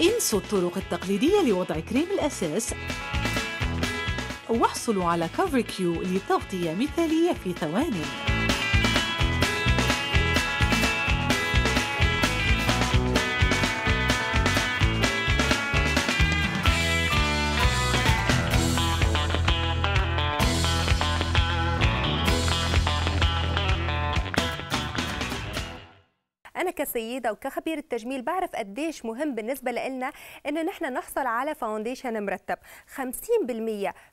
انسوا الطرق التقليدية لوضع كريم الأساس واحصلوا على كفر كيو لتغطية مثالية في ثوانٍ كسيده وكخبيره تجميل بعرف قديش مهم بالنسبه لنا ان نحن نحصل على فاونديشن مرتب 50%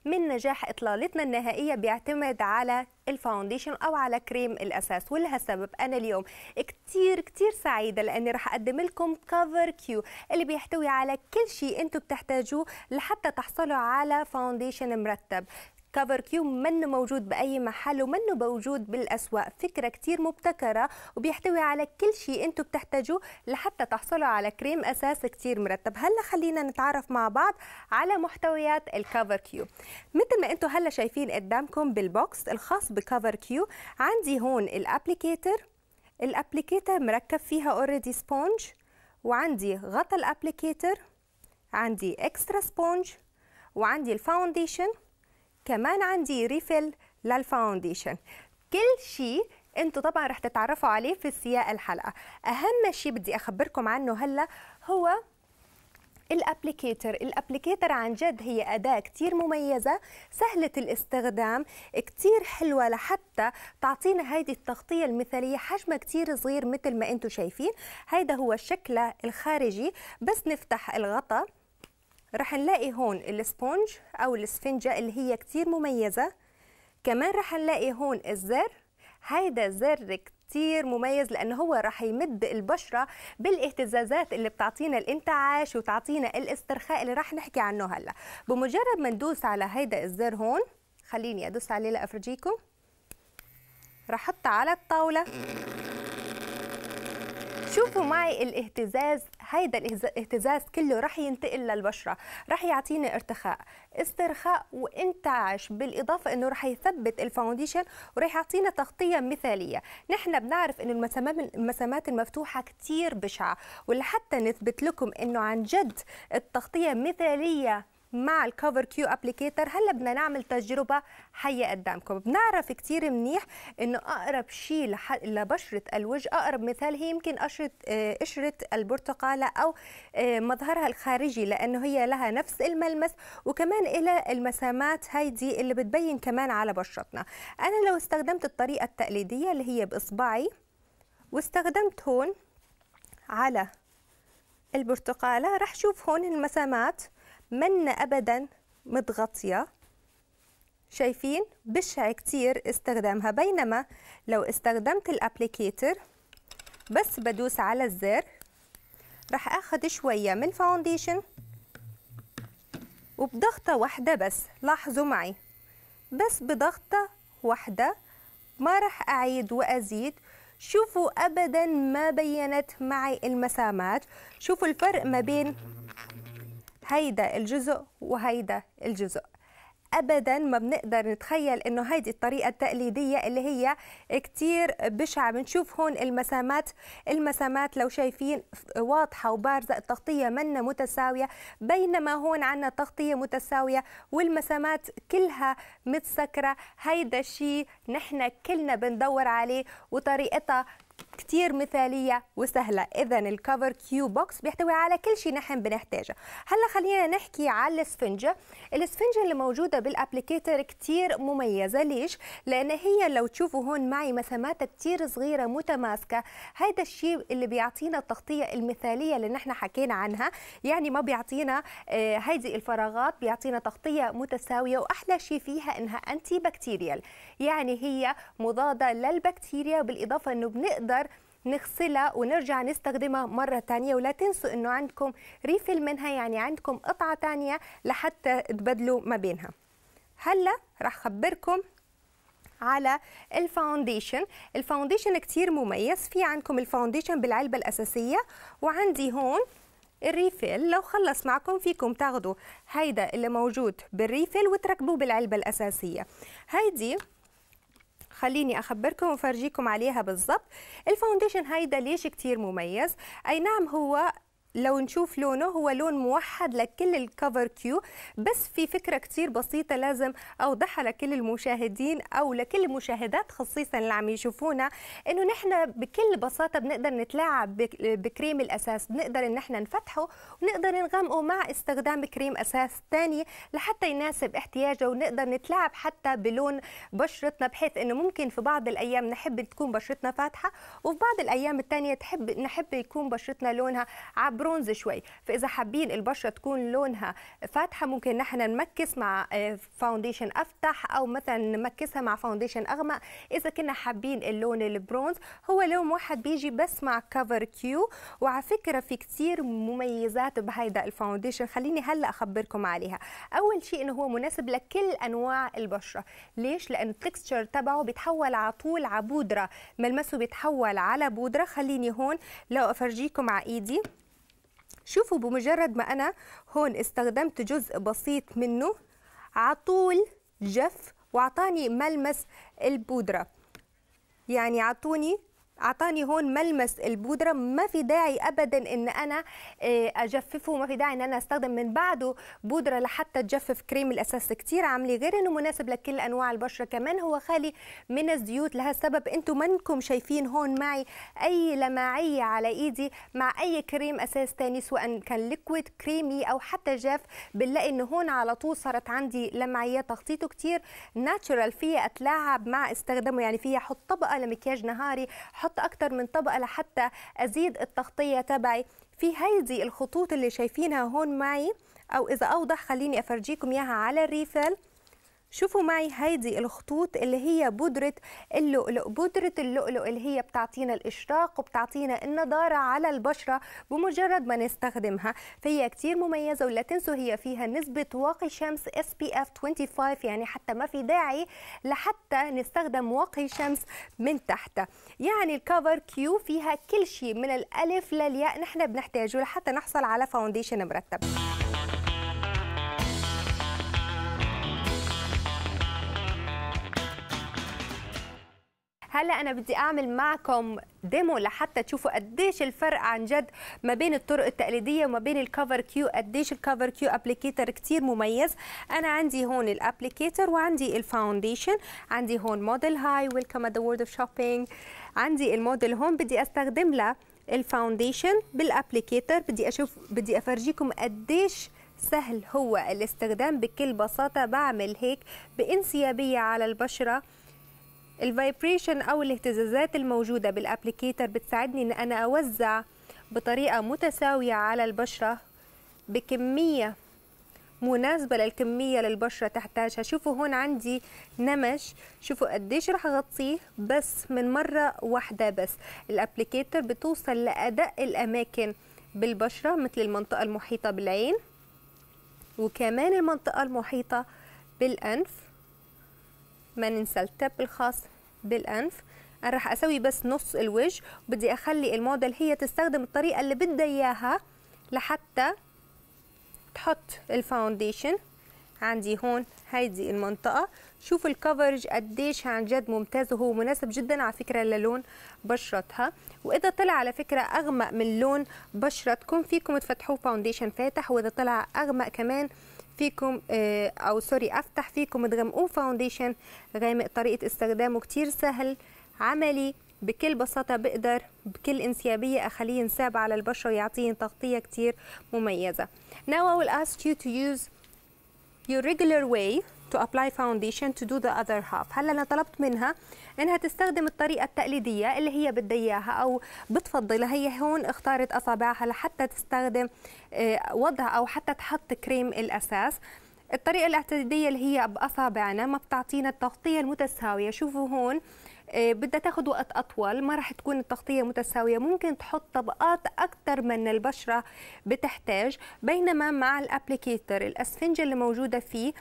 من نجاح اطلالتنا النهائيه بيعتمد على الفاونديشن او على كريم الاساس ولهالسبب انا اليوم كتير كتير سعيده لاني راح اقدم لكم كفر كيو اللي بيحتوي على كل شيء انتم بتحتاجوه لحتى تحصلوا على فاونديشن مرتب كفر كيو منه موجود باي محل ومنه موجود بالاسواق فكره كتير مبتكره وبيحتوي على كل شيء انتم بتحتاجوه لحتى تحصلوا على كريم اساس كتير مرتب هلا خلينا نتعرف مع بعض على محتويات الكفر كيو مثل ما انتم هلا شايفين قدامكم بالبوكس الخاص بكفر كيو عندي هون الابليكيتر الابليكيتر مركب فيها اوريدي سبونج وعندي غطا الابليكيتر عندي اكسترا سبونج وعندي الفاونديشن كمان عندي ريفل للفاونديشن كل شيء انتم طبعا رح تتعرفوا عليه في سياق الحلقه اهم شيء بدي اخبركم عنه هلا هو الابليكيتر الابليكيتر عن جد هي اداه كثير مميزه سهله الاستخدام كثير حلوه لحتى تعطينا هيدي التغطيه المثاليه حجمها كثير صغير مثل ما انتم شايفين هيدا هو شكلها الخارجي بس نفتح الغطاء رح نلاقي هون السبونج أو الاسفنجة اللي هي كتير مميزة كمان رح نلاقي هون الزر هيدا زر كتير مميز لأنه هو رح يمد البشرة بالاهتزازات اللي بتعطينا الانتعاش وتعطينا الاسترخاء اللي رح نحكي عنه هلأ بمجرد ما ندوس على هيدا الزر هون خليني أدوس عليه لأفرجيكم رح أحطه على الطاولة شوفوا معي الاهتزاز هيدا الاهتزاز كله رح ينتقل للبشره رح يعطيني ارتخاء استرخاء وانتعاش بالاضافه انه رح يثبت الفاونديشن ورح يعطينا تغطيه مثاليه نحن بنعرف انه المسامات المسامات المفتوحه كثير بشعه ولحتى نثبت لكم انه عن جد التغطيه مثاليه مع الكفر كيو ابليكيتر هلا بدنا نعمل تجربه حيه قدامكم بنعرف كتير منيح انه اقرب شيء لبشره الوجه اقرب مثال هي يمكن قشره آه، قشره البرتقاله او آه، مظهرها الخارجي لانه هي لها نفس الملمس وكمان إلى المسامات هيدي اللي بتبين كمان على بشرتنا انا لو استخدمت الطريقه التقليديه اللي هي باصبعي واستخدمت هون على البرتقاله رح شوف هون المسامات منا أبدا متغطية شايفين بشع كتير استخدامها بينما لو استخدمت الابليكيتر بس بدوس على الزر رح اخد شوية من الفاونديشن وبضغطة واحدة بس لاحظوا معي بس بضغطة واحدة ما رح أعيد وأزيد شوفوا أبدا ما بينت معي المسامات شوفوا الفرق ما بين هيدا الجزء وهيدا الجزء ابدا ما بنقدر نتخيل انه هيدي الطريقه التقليديه اللي هي كثير بشعه بنشوف هون المسامات المسامات لو شايفين واضحه وبارزه التغطيه منا متساويه بينما هون عندنا تغطيه متساويه والمسامات كلها متسكره هيدا الشيء نحن كلنا بندور عليه وطريقتها كتير مثاليه وسهله اذا الكفر كيو بوكس بيحتوي على كل شيء نحن بنحتاجه هلا خلينا نحكي على الاسفنجه الاسفنجه اللي موجوده بالابليكيتر كتير مميزه ليش لان هي لو تشوفوا هون معي مساماتها كتير صغيره متماسكه هذا الشيء اللي بيعطينا التغطيه المثاليه اللي نحن حكينا عنها يعني ما بيعطينا هذه آه، الفراغات بيعطينا تغطيه متساويه واحلى شيء فيها انها انتي بكتيريال يعني هي مضاده للبكتيريا بالاضافه انه بنقدر نغسلها ونرجع نستخدمها مرة تانية ولا تنسوا أنه عندكم ريفل منها يعني عندكم قطعة تانية لحتى تبدلوا ما بينها هلأ رح خبركم على الفاونديشن الفاونديشن كتير مميز في عندكم الفاونديشن بالعلبة الأساسية وعندي هون الريفل لو خلص معكم فيكم تاخدوا هيدا اللي موجود بالريفل وتركبوه بالعلبة الأساسية هيدي خليني اخبركم وفرجيكم عليها بالظبط الفاونديشن هيدا ليش كتير مميز اي نعم هو لو نشوف لونه هو لون موحد لكل الكفر كيو بس في فكرة كتير بسيطة لازم أوضحها لكل المشاهدين أو لكل المشاهدات خصيصا اللي عم يشوفونا إنه نحن بكل بساطة بنقدر نتلاعب بكريم الأساس بنقدر إن نحن نفتحه ونقدر نغمقه مع استخدام كريم أساس تاني لحتى يناسب احتياجه ونقدر نتلاعب حتى بلون بشرتنا بحيث إنه ممكن في بعض الأيام نحب تكون بشرتنا فاتحة وفي بعض الأيام التانية تحب نحب يكون بشرتنا لونها عبر برونز شوي فاذا حابين البشره تكون لونها فاتحه ممكن نحن نمكس مع فاونديشن آه، افتح او مثلا نمكسها مع فاونديشن اغمق اذا كنا حابين اللون البرونز هو لون واحد بيجي بس مع كفر كيو وعلى فكره في كثير مميزات بهيدا الفاونديشن خليني هلا اخبركم عليها اول شيء انه هو مناسب لكل انواع البشره ليش لان التكستشر تبعه بيتحول على طول على بودره ملمسه بيتحول على بودره خليني هون لو افرجيكم على ايدي شوفوا بمجرد ما أنا هون استخدمت جزء بسيط منه عطول جف وعطاني ملمس البودرة يعني عطوني اعطاني هون ملمس البودره ما في داعي ابدا ان انا آه، اجففه ما في داعي ان انا استخدم من بعده بودره لحتى تجفف كريم الاساس كتير عملي غير انه مناسب لكل انواع البشره كمان هو خالي من الزيوت لهالسبب انتم منكم شايفين هون معي اي لماعيه على ايدي مع اي كريم اساس تاني سواء كان ليكويد كريمي او حتى جاف بنلاقي انه هون على طول صارت عندي لمعيه تخطيطه كتير ناتشرال فيها اتلاعب مع استخدامه يعني فيها احط طبقه لمكياج نهاري احط اكثر من طبقه لحتى ازيد التغطيه تبعي في هيدي الخطوط اللي شايفينها هون معي او اذا اوضح خليني افرجيكم اياها على الريفل شوفوا معي هيدي الخطوط اللي هي بودرة اللؤلؤ بودرة اللؤلؤ اللي هي بتعطينا الإشراق وبتعطينا النضارة على البشرة بمجرد ما نستخدمها فهي كتير مميزة ولا تنسوا هي فيها نسبة واقي شمس SPF 25 يعني حتى ما في داعي لحتى نستخدم واقي شمس من تحت يعني الكفر كيو فيها كل شيء من الألف للياء نحن بنحتاجه لحتى نحصل على فاونديشن مرتب هلا انا بدي اعمل معكم ديمو لحتى تشوفوا قديش الفرق عن جد ما بين الطرق التقليديه وما بين الكفر كيو قديش الكفر كيو ابلكيتر كثير مميز انا عندي هون الابلكيتر وعندي الفاونديشن عندي هون موديل هاي ويلكم ذا وورد اوف شوبينج عندي الموديل هون بدي استخدم لها الفاونديشن بالابلكيتر بدي اشوف بدي افرجيكم قديش سهل هو الاستخدام بكل بساطه بعمل هيك بانسيابيه على البشره الفايبريشن او الاهتزازات الموجوده بالابليكيتر بتساعدني ان انا اوزع بطريقه متساويه على البشره بكميه مناسبة للكمية اللي البشرة تحتاجها شوفوا هون عندي نمش شوفوا قديش رح أغطيه بس من مرة واحدة بس الابليكيتر بتوصل لأدق الأماكن بالبشرة مثل المنطقة المحيطة بالعين وكمان المنطقة المحيطة بالأنف ما ننسى التاب الخاص بالأنف أنا راح أسوي بس نص الوجه بدي أخلي الموديل هي تستخدم الطريقة اللي بدها إياها لحتى تحط الفاونديشن عندي هون هيدي المنطقة شوف الكفرج قديش عن جد ممتاز وهو مناسب جدا على فكرة للون بشرتها وإذا طلع على فكرة أغمق من لون بشرتكم فيكم تفتحوه فاونديشن فاتح وإذا طلع أغمق كمان فيكم آه، او سوري افتح فيكم تغمقوا فاونديشن umm غامق طريقه استخدامه كتير سهل عملي بكل بساطة بقدر بكل انسيابية أخليه ينساب على البشرة ويعطيه تغطية كتير مميزة. Now I will ask you to use your regular way to apply foundation to do the other half هلا انا طلبت منها انها تستخدم الطريقه التقليديه اللي هي بدها اياها او بتفضلها هي هون اختارت اصابعها لحتى تستخدم آه، وضع او حتى تحط كريم الاساس الطريقه الاعتياديه اللي هي باصابعنا ما بتعطينا التغطيه المتساويه شوفوا هون آه، بدها تاخذ وقت اطول ما راح تكون التغطيه متساويه ممكن تحط طبقات اكثر من البشره بتحتاج بينما مع الابليكيتر الاسفنجه اللي موجوده فيه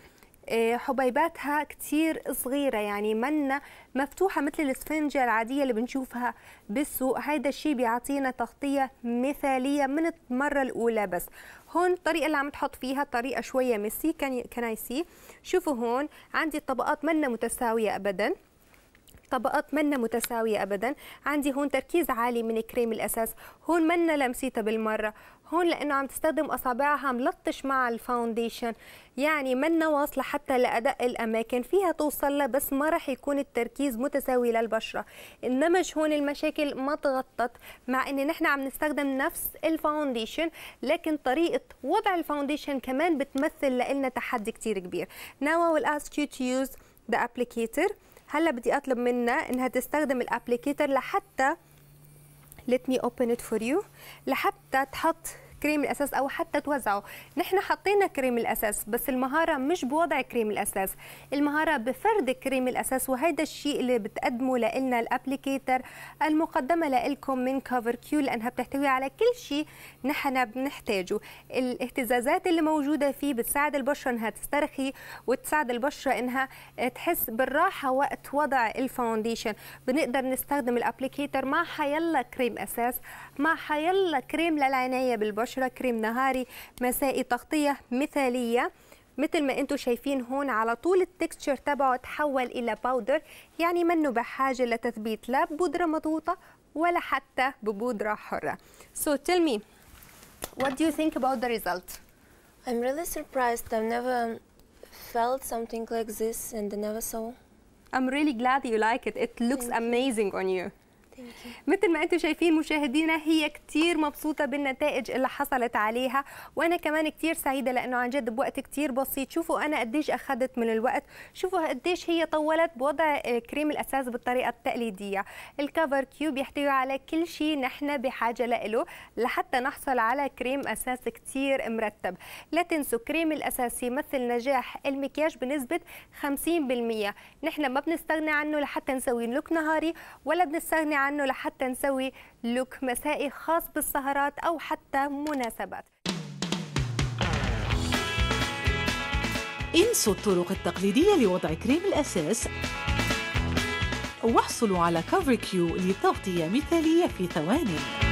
آه، حبيباتها كتير صغيره يعني منا مفتوحه مثل الاسفنجه العاديه اللي بنشوفها بالسوق هيدا الشيء بيعطينا تغطيه مثاليه من المره الاولى بس هون الطريقه اللي عم تحط فيها طريقه شويه ميسي كان شوفوا هون عندي الطبقات منا متساويه ابدا طبقات منا متساويه ابدا عندي هون تركيز عالي من كريم الاساس هون منا لمسيتها بالمره هون لانه عم تستخدم اصابعها ملطش مع الفاونديشن يعني منا واصله حتى لادق الاماكن فيها توصل لها بس ما راح يكون التركيز متساوي للبشره النمج هون المشاكل ما تغطت مع ان نحن عم نستخدم نفس الفاونديشن لكن طريقه وضع الفاونديشن كمان بتمثل لنا تحدي كتير كبير now I will ask you to use the applicator هلا بدي اطلب منها انها تستخدم الابليكيتر لحتى let me open it for you لحتى تحط كريم الاساس او حتى توزعه نحن حطينا كريم الاساس بس المهاره مش بوضع كريم الاساس المهاره بفرد كريم الاساس وهذا الشيء اللي بتقدمه لنا الابليكيتر المقدمه لكم من كفر كيو لانها بتحتوي على كل شيء نحن بنحتاجه الاهتزازات اللي موجوده فيه بتساعد البشره انها تسترخي وتساعد البشره انها تحس بالراحه وقت وضع الفاونديشن بنقدر نستخدم الابليكيتر مع حيلا كريم اساس مع حيلا كريم للعنايه بالبشره المباشره كريم نهاري مسائي تغطيه مثاليه مثل ما انتم شايفين هون على طول التكستشر تبعه تحول الى باودر يعني منه بحاجه لتثبيت لا ببودره مضغوطه ولا حتى ببودره حره so tell me what do you think about the result I'm really surprised I've never felt something like this and I never saw I'm really glad you like it. It looks amazing on you. مثل ما انتم شايفين مشاهدينا هي كتير مبسوطة بالنتائج اللي حصلت عليها وأنا كمان كتير سعيدة لأنه عن جد بوقت كتير بسيط شوفوا أنا قديش أخذت من الوقت شوفوا قديش هي طولت بوضع آه، كريم الأساس بالطريقة التقليدية الكفر كيو بيحتوي على كل شيء نحن بحاجة له لحتى نحصل على كريم أساس كتير مرتب لا تنسوا كريم الأساس يمثل نجاح المكياج بنسبة 50% نحن ما بنستغني عنه لحتى نسوي لوك نهاري ولا بنستغني عنه لحتى نسوي لوك مسائي خاص بالسهرات أو حتى مناسبات انسوا الطرق التقليدية لوضع كريم الأساس واحصلوا على كفر كيو لتغطية مثالية في ثواني